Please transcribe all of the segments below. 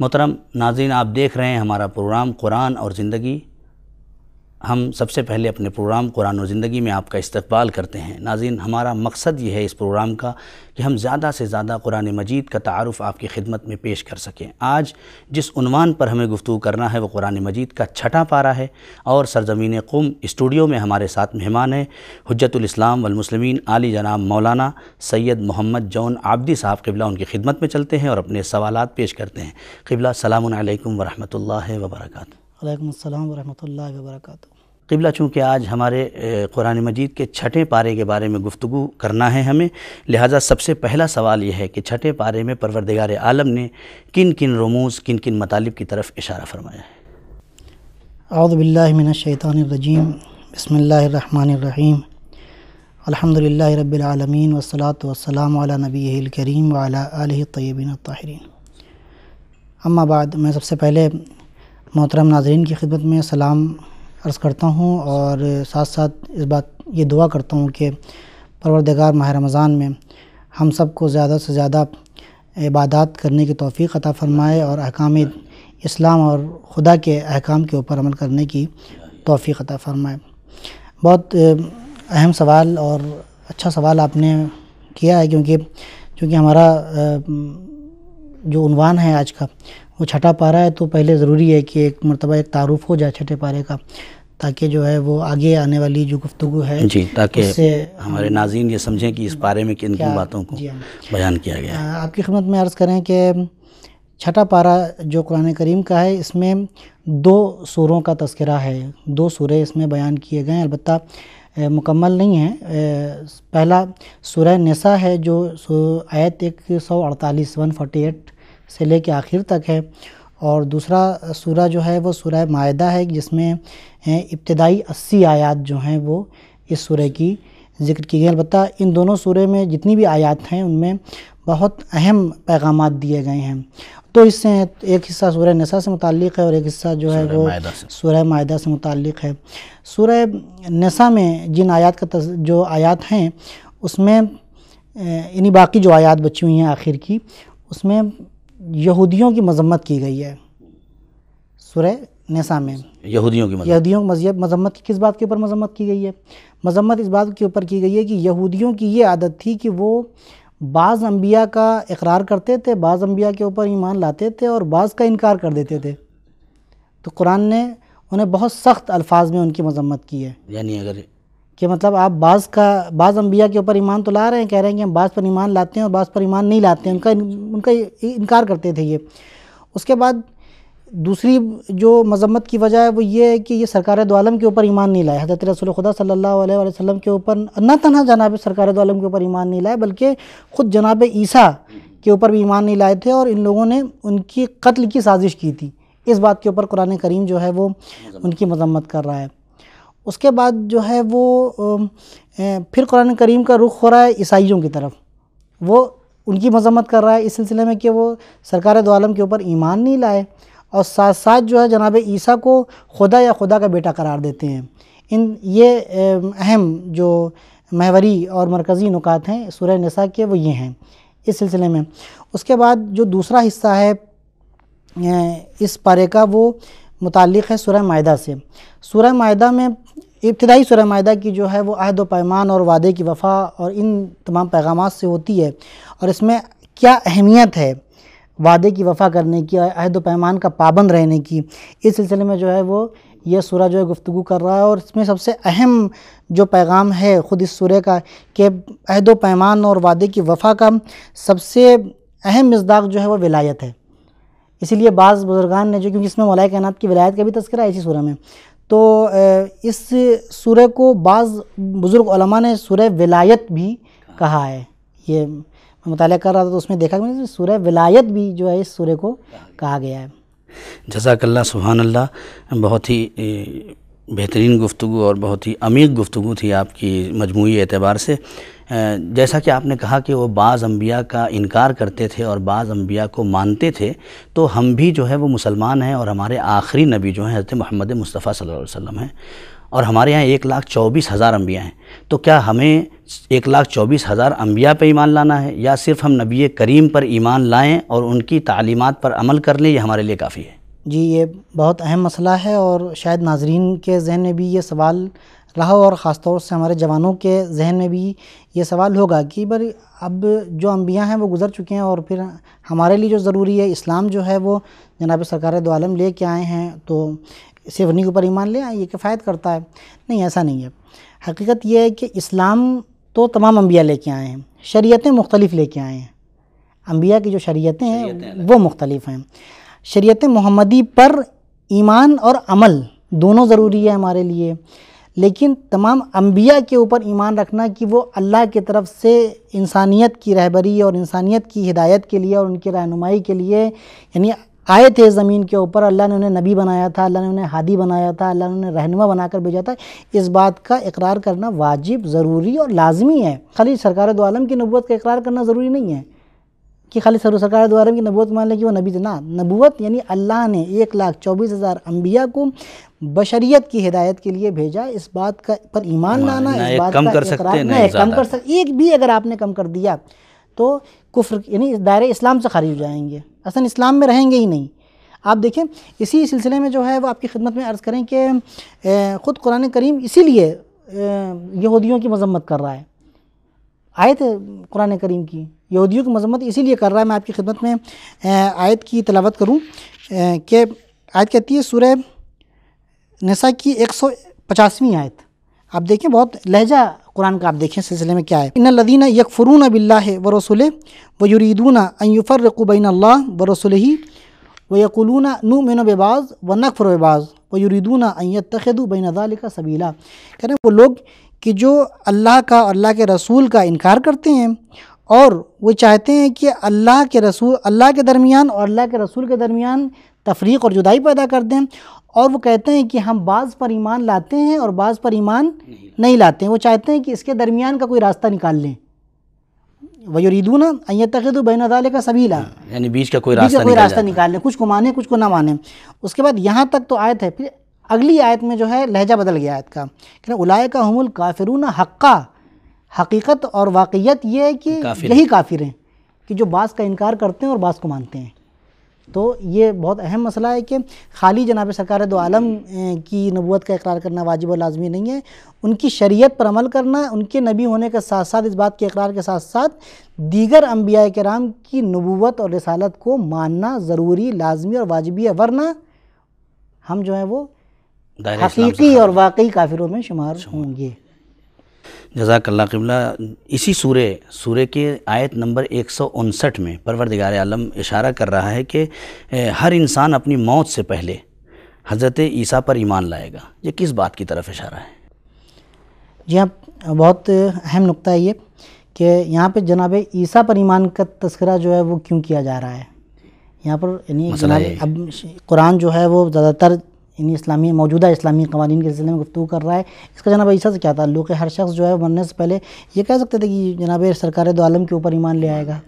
मोहतरम नाजीन आप देख रहे हैं हमारा प्रोग्राम कुरान और ज़िंदगी हम सबसे पहले अपने प्रोग्राम कुरान ज़िंदगी में आपका इस्तकबाल करते हैं नाजिन हमारा मकसद ये है इस प्रोग्राम का कि हम ज़्यादा से ज़्यादा कुरान मजीद का तारफ़ आपकी खिदमत में पेश कर सकें आज जिस उनवान पर हमें गुफ्तु करना है वह कुरान मजीद का छठा पारा है और सरजमीन कुम स्टूडियो में हमारे साथ मेहमान हैं हजतलाम वलमसलमिन आली जनाब मौलाना सैयद मोहम्मद जौन आबदी साहब किबला उनकी खिदमत में चलते हैं और अपने सवाल पेश करते हैं कबिला सलामकम वरहमल वर्का वालेकुम वरहमल वर्क किबला चूँकि आज हमारे कुरान मजीद के छठे पारे के बारे में गुफ्तु करना है हमें लिहाजा सबसे पहला सवाल यह है कि छठे पारे में परवरदगार आलम ने किन किन रमूज़ किन किन मतालिब की तरफ इशारा फरमाया है अवदबिल्लिमिनशैतानरजीम बसमीम अलहमदिल्ला रबालमीन वसलात वसलाम नबी करीम वाला तयबिन ताहरीन अम्मा बाद मैं सबसे पहले मोहतरम नाजरन की खिदमत में सलाम अर्ज़ करता हूँ और साथ साथ इस बात ये दुआ करता हूँ कि परवरदगार माह रमज़ान में हम सब को ज़्यादा से ज़्यादा इबादत करने की तोफ़ी अता फ़रमाए और अहकाम इस्लाम और खुदा के अहकाम के ऊपर अमल करने की तोफ़ी अता फ़रमाए बहुत अहम सवाल और अच्छा सवाल आपने किया है क्योंकि क्योंकि हमारा जो उनवान है आज का वो छठा पारा है तो पहले ज़रूरी है कि एक मरतबा एक तारुफ हो जाए छठे पारे का ताकि जो है वो आगे आने वाली जो गुफ्तु है जी ताकि हमारे नाजीन ये समझें कि इस बारे में किन किन हाँ। बातों को बयान किया गया है आपकी खिदमत में अर्ज़ करें कि छठा पारा जो कुरान करीम का है इसमें दो सूरों का तस्करा है दो सूरे इसमें बयान किए गए हैं अलबत्ता मुकम्मल नहीं है पहला सुरह नसा है जो आयत एक सौ अड़तालीस वन फोर्टी एट से लेके आखिर तक है और दूसरा सूर जो है वो सुरह मायदा है जिसमें इब्तदाई अस्सी आयात जो हैं वो इस सूर्य की जिक्र की गई अलबत्त इन दोनों सूर्य में जितनी भी आयात हैं उनमें बहुत अहम पैगाम दिए गए हैं तो इससे एक हिस्सा सूर्य नशा से मुतक़ है और एक हिस्सा जो है वो सूर्य माहा से मुतक़ है सूर्य नशा में जिन आयात का जो आयात हैं उसमें इन्हीं बाकी जो आयात बची हुई हैं आखिर की उसमें यहूदियों की मजम्मत की गई है सूर्य नशा में यहूदियों की यहूदियों की मजम्मत की किस बात के ऊपर मजम्मत की गई है मजम्मत इस बात के ऊपर की गई है कि यहूदियों की ये आदत थी कि वो बाज़ अम्बिया का इकरार करते थे बाज़ अम्बिया के ऊपर ईमान लाते थे और बाज़ का इनकार कर देते थे तो कुरान ने उन्हें बहुत सख्त अल्फाज में उनकी मजम्मत की है यानी अगर कि मतलब आप बाज़ का बाज़ अम्बिया के ऊपर ईमान तो ला रहे हैं कह रहे हैं कि हम बाज़ पर ईमान लाते हैं और बाज़ पर ईमान नहीं लाते हैं उनका उनका इनकार करते थे ये उसके बाद दूसरी जो मजम्मत की वजह है वो ये है कि ये सरकार दोआलम के ऊपर ईमान नहीं लाए हज़रत रसूल खुदा सल्ला वसम के ऊपर न तना जनाब सरकार दोआलम के ऊपर ईमान नहीं लाए बल्कि ख़ुद जनाब ईसा के ऊपर भी ईमान नहीं लाए थे और इन लोगों ने उनकी कत्ल की साजिश की थी इस बात के ऊपर कुरान करीम जो है वो उनकी मजम्मत कर रहा है उसके बाद जो है वो फिर कुरान करीम का रुख हो रहा है ईसाइयों की तरफ वो उनकी मजम्मत कर रहा है इस सिलसिले में कि वो सरकार दोआलम के ऊपर ईमान नहीं लाए और साथ साथ जो है जनाब ईसा को खुदा या खुदा का बेटा करार देते हैं इन ये अहम जो महवरी और मरकज़ी नुकात हैं सूर्य नसा के वो ये हैं इस सिलसिले में उसके बाद जो दूसरा हिस्सा है इस पारे का वो मुतल है सूर्य माह से सूर्य माह में इब्तदाई सूर्य माह की जो है वो अहद व पैमान और वादे की वफ़ा और इन तमाम पैगाम से होती है और इसमें क्या अहमियत है वादे की वफ़ा करने की अहद व पैमान का पाबंद रहने की इस सिलसिले में जो है वो यह सूरा जो है गुफ्तु कर रहा है और इसमें सबसे अहम जो पैगाम है ख़ुद इस सूर्य का कि अहद व पैमान और वादे की वफ़ा का सबसे अहम मजदाक जो है वह विलायत है इसीलिए बाज़ बुजुर्गान ने जो क्योंकि इसमें मलाय कायनात की विलायत का भी तस्करा है इसी सूरह में तो इस सूर्य को बाज़ बुज़ुर्ग ने सूर्य विलायत भी कहा है ये मुताल कर रहा था तो उसमें देखा मैंने सूर्य विलायत भी जो है इस सूर्य को कहा गया है जजाकल्ला सुबहान अल्लाह बहुत ही बेहतरीन गुफ्तु और बहुत ही अमीर गुफ्तु थी आपकी मजमू एतबार से जैसा कि आपने कहा कि वो बाज़ अम्बिया का इनकार करते थे और बाज़ अम्बिया को मानते थे तो हम भी जो है वो मुसलमान हैं और हमारे आखिरी नबी जो हैं हज़रत महमद मुस्तफ़ा सल्लल्लाहु अलैहि वसल्लम हैं और हमारे यहाँ एक लाख चौबीस हज़ार अम्बिया हैं तो क्या हमें एक लाख चौबीस हज़ार अम्बिया पर ईमान लाना है या सिर्फ हम नबी करीम पर ईमान लाएँ और उनकी तालीमत पर अमल कर लें यह हमारे लिए काफ़ी है जी ये बहुत अहम मसला है और शायद नाजरीन के जहन में भी ये सवाल रहा और ख़ास तौर से हमारे जवानों के जहन में भी ये सवाल होगा कि बर अब जो अम्बिया हैं वो गुज़र चुके हैं और फिर हमारे लिए जो ज़रूरी है इस्लाम जो है वो जनाब सरकार दो आलम ले के आए हैं तो उन्हीं के ऊपर ईमान ले आए ये किफ़ायत करता है नहीं ऐसा नहीं है हकीकत यह है कि इस्लाम तो तमाम अम्बिया लेके आए हैं शरीतें मुख्तलिफ लेके आए हैं अम्बिया की जो शरीतें हैं वो मुख्तलिफ हैं शरीत मोहम्मदी पर ईमान और अमल दोनों ज़रूरी है हमारे लिए लेकिन तमाम अम्बिया के ऊपर ईमान रखना कि वो अल्लाह की तरफ से इंसानियत की रहबरी और इंसानियत की हिदायत के लिए और उनकी रहनुमाई के लिए यानी आए थे ज़मीन के ऊपर अल्लाह ने उन्हें नबी बनाया था अल्लाह ने उन्हें हादी बनाया था अल्लाह ने उन्हें रहनुमा बनाकर भेजा था इस बात का इकरार करना वाजिब ज़रूरी और लाजमी है खाली सरकार दो आलम की नबूत का इकरार करना ज़रूरी नहीं है कि खाली सर सरकार द्वारा की नबूत मान लें कि वो नबी थे ना नबूत यानी अल्लाह ने एक लाख चौबीस हज़ार अम्बिया को बशरीत की हिदायत के लिए भेजा इस बात का पर ईमान लाना इस बात कम का कर सकते कम कर सकते एक भी अगर आपने कम कर दिया तो कुफ्र यानी दायरे इस्लाम से खारिज हो जाएंगे असल इस्लाम में रहेंगे ही नहीं आप देखें इसी सिलसिले में जो है वो आपकी खिदमत में अर्ज़ करें कि ख़ुद कुरान करीम इसीलिए यहूदियों की मजम्मत कर रहा है आयत कुरान करीम की यहूदियों की मजम्मत इसीलिए कर रहा है मैं आपकी खिदमत में आयत की तलावत करूँ कि आयत कहती है सूर्य नसा की एक सौ पचासवीं आयत आप देखें बहुत लहजा कुरान का आप देखें सिलसिले में क्या है इन लदीना यकफ़रून बिल्ला है वरसुल व युरीदूना अयुफ़र रकुबैन अल्लाह व ही व यकुलूना नू मिन बेबाज़ व नकफ़र बेबाज़ व युरीदूना अयत तखदुबैन का सबीला कह रहे हैं वो लोग कि जो अल्लाह का अल्लाह के रसूल का इनकार करते हैं और वो चाहते हैं कि अल्लाह के रसूल अल्लाह के दरमियान और अल्लाह के रसूल के दरमियान तफरीक और जुदाई पैदा कर दें और वो कहते हैं कि हम बाज़ पर ईमान लाते हैं और बाज़ पर ईमान नहीं लाते हैं वो चाहते हैं कि इसके दरमियान का कोई रास्ता निकाल लें वयुरीदून अयत तो बैन अदाले का सभी ला हाँ, यानी बीच का कोई रास्ता, कोई रास्ता निकाल लें कुछ को माने कुछ को ना माने उसके बाद यहाँ तक तो आयत है फिर अगली आयत में जो है लहजा बदल गया आयत का कहना उलाय का हमल ना हक्का हकीकत और वाक़ियत ये है कि यही काफिर हैं कि जो बास का इनकार करते हैं और बास को मानते हैं तो ये बहुत अहम मसला है कि खाली जनाब सरकार दो आलम की नबूत का इकरार करना वाजिब और लाजमी नहीं है उनकी शरीयत पर अमल करना उनके नबी होने के साथ साथ इस बात के इकरार के साथ साथ दीगर अम्बिया कराम की नबूत और रसालत को मानना ज़रूरी लाजमी और वाजिबी है वरना हम जो हैं वो हकीकी और वाकई काफिरों में शुमार होंगे जजाकल्ला कबला इसी सूर्य सूर्य के आयत नंबर एक सौ उनसठ में परवरदिगार आलम इशारा कर रहा है कि हर इंसान अपनी मौत से पहले हज़रत ईसा पर ईमान लाएगा ये किस बात की तरफ इशारा है जी हाँ बहुत अहम नुक्ता है ये कि यहाँ पर जनाब ईसा पर ईमान का तस्करा जो है वो क्यों किया जा रहा है यहाँ पर यानी अब कुरान जो है वो ज़्यादातर यानी इस्लामी मौजूदा इस्लामी कवानीन के सिलसिले में गुफ्तु कर रहा है इसका जनाब ईसा से क्या था है हर शख्स जो है मरने से पहले ये कह सकते थे कि जनाब सरकार दो आलम के ऊपर ईमान ले आएगा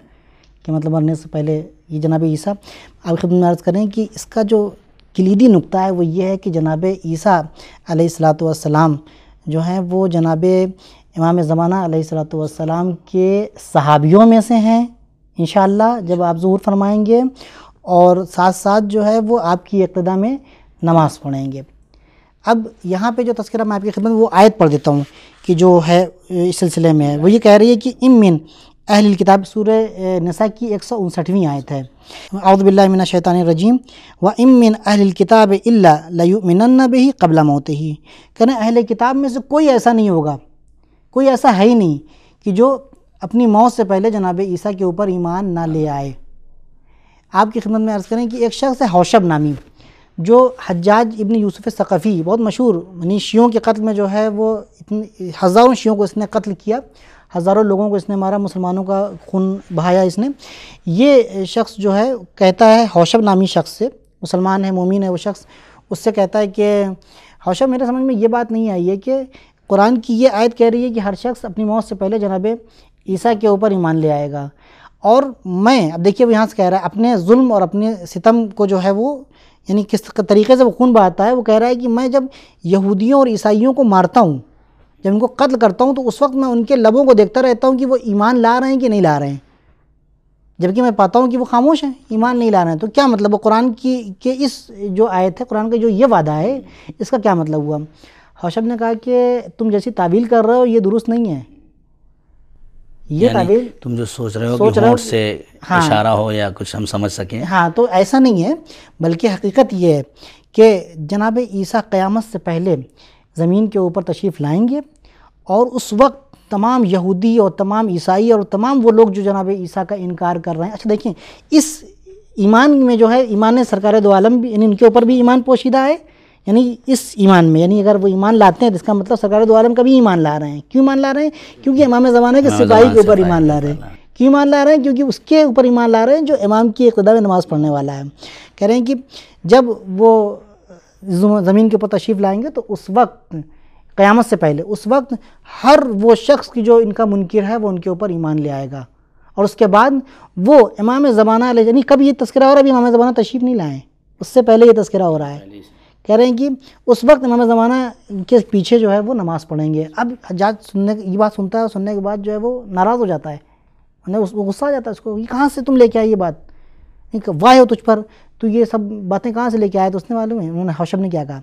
कि मतलब मरने से पहले ये जनाब ईसा आप खुद अर्ज़ करें कि इसका जो कलीदी नुकता है वो ये है कि जनाब ईसा सलाम जो हैं वो जनाब इमाम ज़माना सलाम के सहाबियों में से हैं इन जब आप ज़हूर फरमाएँगे और साथ साथ जो है वो आपकी इब्तदा में नमाज़ पढ़ेंगे अब यहाँ पे जो तस्करा मैं आपकी खिदमत वो आयत पढ़ देता हूँ कि जो है इस सिलसिले में है वो ये कह रही है कि इमिन अहल किताब सूर नसा की एक सौ उनसठवीं आयत है अवदबिल्लिन शैतान रजीम व इमिन अहल किताब अल्लामिन भी कबला मौत ही कहना अहल किताब में से कोई ऐसा नहीं होगा कोई ऐसा है ही नहीं कि जो अपनी मौत से पहले जनाब ईसा के ऊपर ईमान ना ले आए आपकी खिदमत में अर्ज़ करें कि एक शख्स है हौशब नामी जो हजाज इबन यूसुफ सक़फ़ी बहुत मशहूर मनी शियों के कत्ल में जो है वो इतने हज़ारों शियों को इसने कत्ल किया हज़ारों लोगों को इसने मारा मुसलमानों का खून बहाया इसने ये शख्स जो है कहता है हौशब नामी शख्स से मुसलमान है मोमिन है वो शख्स उससे कहता है कि हौशब मेरे समझ में ये बात नहीं आई है कि कुरान की ये आयत कह रही है कि हर शख्स अपनी मौत से पहले जनाब ईसा के ऊपर ईमान ले आएगा और मैं अब देखिए वो यहाँ से कह रहा है अपने जुल्म और अपने सितम को जो है वो यानी किस तरीके से वो खून बहाता है वो कह रहा है कि मैं जब यहूदियों और ईसाइयों को मारता हूँ जब इनको कत्ल करता हूँ तो उस वक्त मैं उनके लबों को देखता रहता हूँ कि वो ईमान ला रहे हैं कि नहीं ला रहे हैं जबकि मैं पाता हूँ कि वो खामोश हैं ईमान नहीं ला रहे हैं तो क्या मतलब वो कुरान की के इस जो आयत है कुरान का जो ये वादा है इसका क्या मतलब हुआ हौशब ने कहा कि तुम जैसी तावील कर रहे हो ये दुरुस्त नहीं है ये तावील तुम जो सोच रहे हो सोच कि रहे से हाँ, इशारा हो या कुछ हम समझ सकें हाँ तो ऐसा नहीं है बल्कि हकीकत ये है कि जनाब ईसा क़यामत से पहले ज़मीन के ऊपर तशरीफ़ लाएंगे और उस वक्त तमाम यहूदी और तमाम ईसाई और तमाम वो लोग जो जनाब ईसा का इनकार कर रहे हैं अच्छा देखिए इस ईमान में जो है ईमान सरकार दो आलम भी इनके ऊपर भी ईमान पोशीदा है यानी इस ईमान में यानी अगर वो ईमान लाते हैं तो इसका मतलब सरकार दो आलम का भी ईमान ला रहे हैं क्यों ईमान ला रहे हैं क्योंकि इमाम ज़माना के सिपाही के ऊपर ईमान ला रहे हैं क्यों ईमान ला रहे हैं क्योंकि उसके ऊपर ईमान ला रहे हैं जो इमाम की एक में नमाज़ पढ़ने वाला है कह रहे हैं कि जब वो ज़मीन के ऊपर तशरीफ़ लाएंगे तो उस वक्त क़यामत से पहले उस वक्त हर वो शख्स की जो इनका मुनकर है वो उनके ऊपर ईमान ले आएगा और उसके बाद वो इमाम ज़माना यानी कभी ये तस्करा हो रहा है अभी इमाम ज़माना तशरीफ़ नहीं लाएँ उससे पहले ये तस्करा हो रहा है कह रहे हैं कि उस वक्त इमाम ज़माना के पीछे जो है वो नमाज़ पढ़ेंगे अब हजाज सुनने ये बात सुनता है और सुनने के बाद जो है वो नाराज़ हो जाता है उन्हें उस गुस्सा आ जाता है उसको कि कहाँ से तुम लेके आए ये बात वाह हो तुझ पर तो ये सब बातें कहाँ से लेके आए तो उसने मालूम है उन्होंने हौशब ने क्या कहा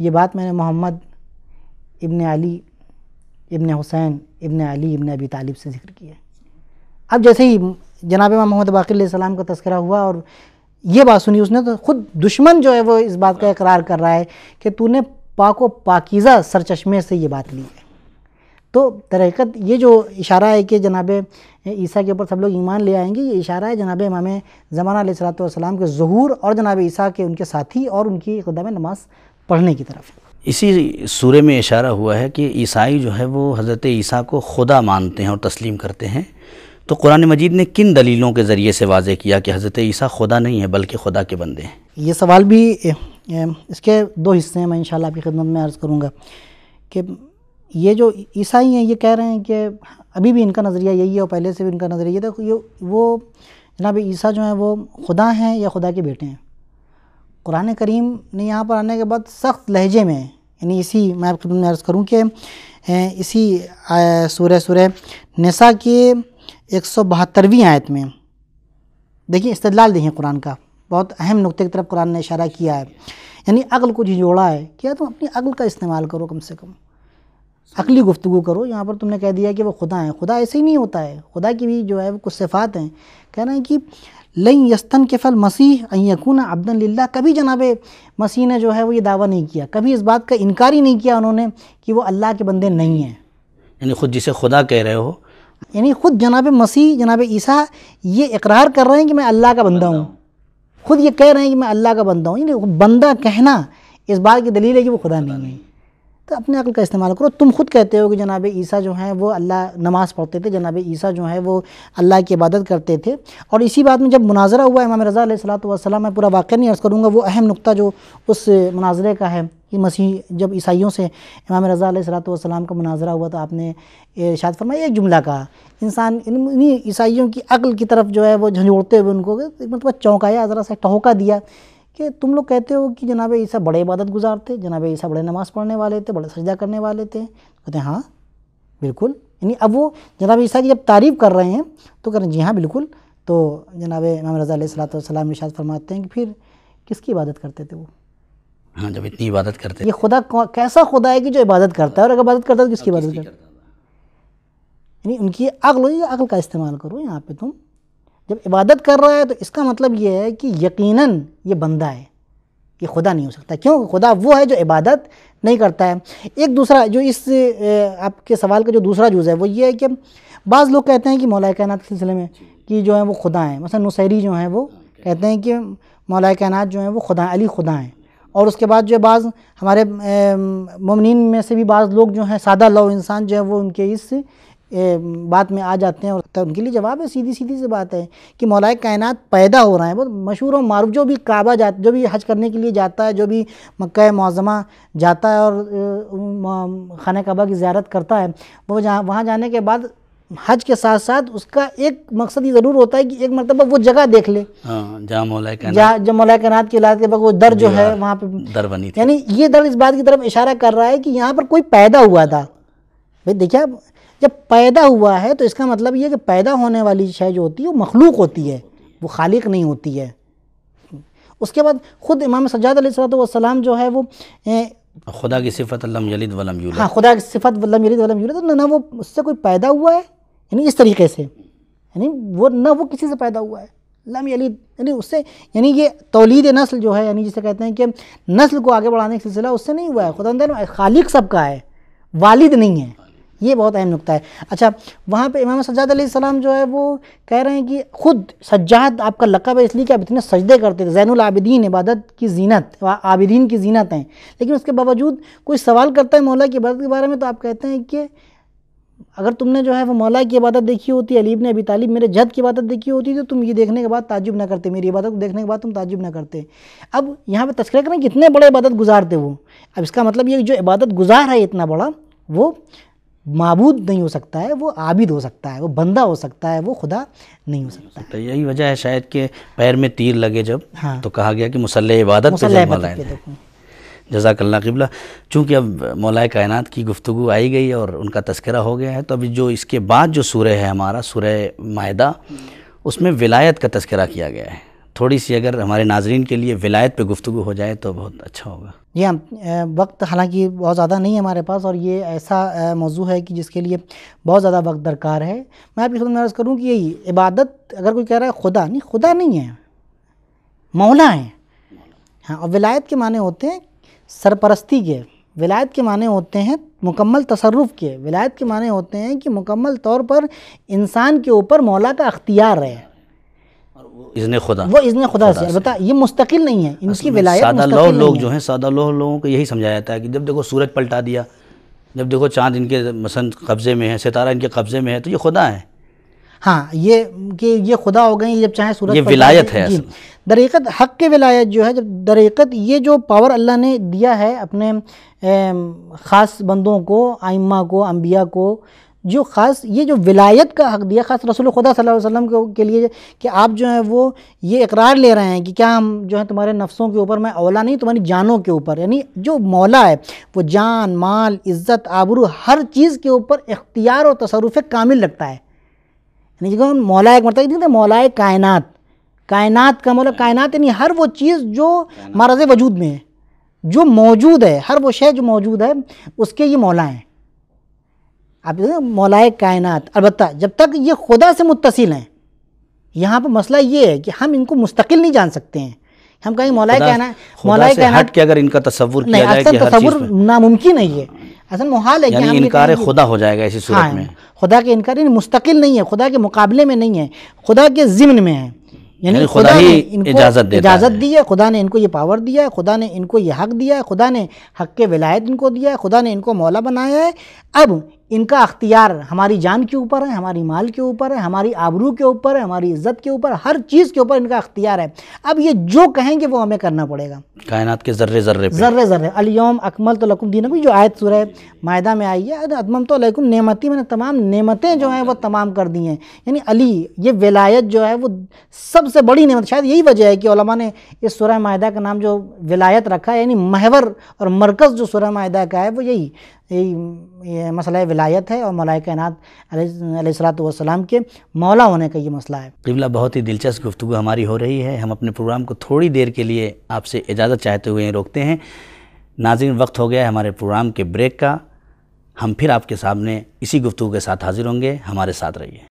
ये बात मैंने मोहम्मद इबन अली इबन हुसैन इबन अली इबन अबी तालिब से जिक्र किया अब जैसे ही जनाब इमाम मोहम्मद बाक़ी सलाम का तस्करा हुआ और ये बात सुनी उसने तो खुद दुश्मन जो है वो इस बात का इकरार कर रहा है कि तूने पाको पाकिज़ा सरचश्मे से ये बात ली है तो तरीक़त ये जो इशारा है कि जनाब ईसा के ऊपर सब लोग ईमान ले आएंगे ये इशारा है जनाब इमाम ज़माना सलाम के जहूर और जनाब ईसा के उनके साथी और उनकी इकदम नमाज पढ़ने की तरफ इसी सूर्य में इशारा हुआ है कि ईसाई जो है वो हज़रत ईसा को खुदा मानते हैं और तस्लीम करते हैं तो कुरान मजीद ने किन दलीलों के ज़रिए से वाज़ किया कि हज़रत ईसा खुदा नहीं है बल्कि खुदा के बंदे हैं ये सवाल भी इसके दो हिस्से हैं मैं इन आपकी खिदमत में अर्ज़ करूँगा कि ये जो ईसाई हैं ये कह रहे हैं कि अभी भी इनका नज़रिया यही है और पहले से भी इनका नज़रिया था ये वो जनाब ईसा जो हैं वो खुदा हैं या खुदा के बेटे हैं कुरान करीम ने यहाँ पर आने के बाद सख्त लहजे में यानी इसी मैं आपकी में अर्ज़ करूँ कि इसी सूर्य सूर्य नसा के एक सौ बहत्तरवीं आयत में देखिए इस्तलाल देखिए कुरान का बहुत अहम नुक्ते की तरफ कुरान ने इशारा किया है यानी अक्ल को झिझोड़ा है क्या तुम अपनी अक्ल का इस्तेमाल करो कम से कम अकली गुफ्तु करो यहाँ पर तुमने कह दिया कि वो खुदा हैं खुदा ऐसे ही नहीं होता है खुदा की भी जो है वो कुछ सिफ़ात हैं कह रहे हैं कि लई यस्तन के फल मसीह अयकून अब्दुल्ला कभी जनाब मसीह ने जो है वो ये दावा नहीं किया कभी इस बात का इनकार ही नहीं किया उन्होंने कि वो अल्लाह के बंदे नहीं हैं यानी खुद जिसे खुदा कह रहे हो यानी ख़ुद जनाब मसीह जनाब ईसा ये इकरार कर रहे हैं कि मैं अल्लाह का बंदा हूँ खुद ये कह रहे हैं कि मैं अल्लाह का बंदा हूँ यानी बंदा कहना इस बात की दलील है कि वो खुदा नहीं है तो अपने अकल का इस्तेमाल करो तुम खुद कहते हो कि जनाब ईसा जो हैं वो अल्लाह नमाज़ पढ़ते थे जनाब ईसा जो है वो अल्लाह की इबादत करते थे और इसी बात में जब मुनाजरा हुआ इमाम रज़ा सलाम मैं पूरा वाक़ नहीं अर्ज़ करूँगा वो अहम नुकता जो उस मुनाजरे का है कि मसीह जब ईसाइयों से इमाम रज़ा सलाम का मुनाजरा हुआ तो आपने शायद फरमाया एक जुमला कहा इंसान इन्हीं ईसाइयों की अकल की तरफ जो है वो झंझोड़ते हुए उनको मतलब चौंकाया ज़रा सा टहोका दिया कि तुम लोग कहते हो कि जनाब ईसा बड़े इबादत गुजार थे जनाब ईसा बड़े नमाज़ पढ़ने वाले थे बड़े सजदा करने वाले थे कहते हैं हाँ बिल्कुल यानी अब वो जनाब ईसा की जब तारीफ़ कर रहे हैं तो कह रहे हैं जी हाँ बिल्कुल तो जनाब इमाम रज़ा सलाम इशाद फरमाते हैं कि फिर किसकी इबादत करते थे वो हाँ जब इतनी इबादत करते ये खुदा कैसा खुदा है कि जो इबादत करता है और अगर इबादत करता है तो किसकी इबादत करता यानी उनकी अकल हो अकल का इस्तेमाल करो यहाँ पर तुम जब इबादत कर रहा है तो इसका मतलब ये है कि यकीनन ये बंदा है ये खुदा नहीं हो सकता क्यों खुदा वो है जो इबादत नहीं करता है एक दूसरा जो इस आपके सवाल का जो दूसरा जूज़ है वो ये है कि बाज़ लोग कहते हैं कि मौलाए कायनात के सिलसिले में कि जो है वो खुदा हैं मसा नुसैरी जो हैं वो कहते हैं कि मौलाए कायनात जो हैं वो खुदा अली खुदा हैं और उसके बाद जो है बाज़ हमारे ममिन में से भी बाज़ लोग जो हैं सादा लो इंसान जो है वो उनके इस बात में आ जाते हैं और तो उनके लिए जवाब है सीधी सीधी सी बात है कि मौलाए कायनात पैदा हो रहा है बहुत मशहूर और मारूफ जो भी काबा जा जो भी हज करने के लिए जाता है जो भी मक्का मौजमा जाता है और खाना काबा की ज्यारत करता है वो जहाँ वहाँ जाने के बाद हज के साथ साथ उसका एक मकसद ये ज़रूर होता है कि एक मरतबा वो जगह देख ले हाँ, जहाँ मौलाए कायनात की औलाद के बाद वो दर जो है हाँ, वहाँ पर दर बनी यानी ये दर इस बात की तरफ इशारा कर रहा है कि यहाँ पर कोई पैदा हुआ था भाई देखिए आप जब पैदा हुआ है तो इसका मतलब ये कि पैदा होने वाली शय जो होती है वो मखलूक होती है वो खालिक नहीं होती है उसके बाद ख़ुद इमाम सजाद सलाम जो है वो ए, खुदा की सिफत यलिद वलम यूलद हाँ खुदा की सिफत वलम यलिद वलम यूलद तो ना वो उससे कोई पैदा हुआ है यानी इस तरीके से यानी वो ना वो किसी से पैदा हुआ है लम यलिद यानी उससे यानी ये तोलीद नस्ल जो है यानी जिसे कहते हैं कि नस्ल को आगे बढ़ाने का सिलसिला उससे नहीं हुआ है खुदा खालिक सबका है वालिद नहीं है ये बहुत अहम नुकता है अच्छा वहाँ पे इमाम सज्जाद सलाम जो है वो कह रहे हैं कि ख़ुद सज्जाद आपका लकब है इसलिए कि आप इतने सजदे करते थे ज़ैन आबिदीन इबादत की जीनत आबिदीन की जीनत हैं लेकिन उसके बावजूद कोई सवाल करता है मौला की इबादत के बारे में तो आप कहते हैं कि अगर तुमने जो है वो मौला की इबादत देखी होती अलीब ने अभी तालीब मेरे जद की इबादत देखी होती तो तुम ये देखने के बाद ताजुब ना करते मेरी इबादत को देखने के बाद तुम ताजुब ना करते अब यहाँ पे तस्करा करें कितने बड़े इबादत गुजारते वो अब इसका मतलब ये जो इबादत गुजार है इतना बड़ा वो मबूद नहीं हो सकता है वो आबिद हो सकता है वो बंदा हो सकता है वो खुदा नहीं हो सकता, तो यही वजह है शायद कि पैर में तीर लगे जब हाँ। तो कहा गया कि मुसल इबादत जजाकल्ला किबला चूँकि अब मौलाए कायन की गुफ्तु आई गई और उनका तस्करा हो गया है तो अभी जो इसके बाद जो सूर्य है हमारा सूर्य माहदा उसमें विलायत का तस्करा किया गया है थोड़ी सी अगर हमारे नाजरन के लिए विलायत पर गुफ्तु हो जाए तो बहुत अच्छा होगा जी हाँ वक्त हालांकि बहुत ज़्यादा नहीं है हमारे पास और ये ऐसा मौजू है कि जिसके लिए बहुत ज़्यादा वक्त दरकार है मैं आपकी खुद नाराज़ करूँ कि यही इबादत अगर कोई कह रहा है खुदा नहीं खुदा नहीं है मौला है हाँ और विलायत के माने होते हैं सरपरस्ती के विलायत के माने होते हैं मुकम्मल तसरफ़ के विलायत के माने होते हैं कि मुकम्मल तौर पर इंसान के ऊपर मौला का अख्तियार है इज़्ने खुदा वो इज़्ने खुदा, खुदा से अलबत्ता ये मुस्तकिल नहीं है इनकी विलायत सादा लोह लोग जो हैं सादा लोह लोगों को यही समझाया जाता है कि जब देखो सूरज पलटा दिया जब देखो चांद इनके मसन कब्ज़े में है सितारा इनके कब्ज़े में है तो ये खुदा है हाँ ये कि ये खुदा हो गए जब चाहे सूरज ये विलायत है दरीक़त हक़ के विलायत जो है जब दरीक़त ये जो पावर अल्लाह ने दिया है अपने ख़ास बंदों को आइम्मा को अम्बिया को जो ख़ास ये जो विलायत का हक़ दिया ख़ास रसूल खुदा सल्लल्लाहु अलैहि वसल्लम के लिए कि आप जो है वो ये इकरार ले रहे हैं कि क्या हम जो है तुम्हारे नफ्सों के ऊपर मैं औला नहीं तुम्हारी जानों के ऊपर यानी जो मौला है वो जान माल इज़्ज़त आबरू हर चीज़ के ऊपर इख्तियार और तसरुफ़ कामिल रखता है यानी जो मौला एक मतलब मौलाए कायनात कायनात का मौला कायनात यानी हर वो चीज़ जो मरज वजूद में है जो मौजूद है हर वो शे जो मौजूद है उसके ये मौला हैं आप मौलाए कायनात अलबत् जब तक ये खुदा से मुतसिल हैं यहाँ पर मसला ये है कि हम इनको मुस्तकिल नहीं जान सकते हैं हम कहीं मौलाए कहना मौलाए कहना हट के अगर इनका तस्वुर किया जाए कि तस्वुर नामुमकिन है असल मुहाल है कि इनकार खुदा हो जाएगा इसी सूरत हाँ, में खुदा के इनकार मुस्तकिल नहीं है खुदा के मुकाबले में नहीं है खुदा के ज़िम्न में है यानी खुदा, खुदा ही इनको इजाज़त इजाज़त दी है खुदा ने इनको ये पावर दिया है खुदा ने इनको ये हक दिया है खुदा ने हक के विलायत इनको दिया है खुदा ने इनको मौला बनाया है अब इनका अख्तियार हमारी जान के ऊपर है हमारी माल के ऊपर है हमारी आबरू के ऊपर है हमारी इज्जत के ऊपर हर चीज़ के ऊपर इनका अख्तियार है अब ये जो कहेंगे वो हमें करना पड़ेगा कायनात के जर्रे जर्रे जर्रे जर्रे अलियोम अकमल तो लकुम दीन जो आयत सुरह मायदा में आई है अदमम तो लकुम नेमती मैंने तमाम नेमतें जो हैं वो तमाम कर दी हैं यानी अली ये विलायत जो है वो सबसे बड़ी नेमत शायद यही वजह है कि ने इस सुरह मायदा का नाम जो विलायत रखा है यानी महवर और मरकज़ जो सुरह मायदा का है वो यही ये मसला विलायत है और मौलाए कायनात सलाम के मौला होने का ये मसला है किबला बहुत ही दिलचस्प गुफ्तु हमारी हो रही है हम अपने प्रोग्राम को थोड़ी देर के लिए आपसे इजाज़त चाहते हुए रोकते हैं नाजिन वक्त हो गया है हमारे प्रोग्राम के ब्रेक का हम फिर आपके सामने इसी गुफ्तु के साथ हाजिर होंगे हमारे साथ रहिए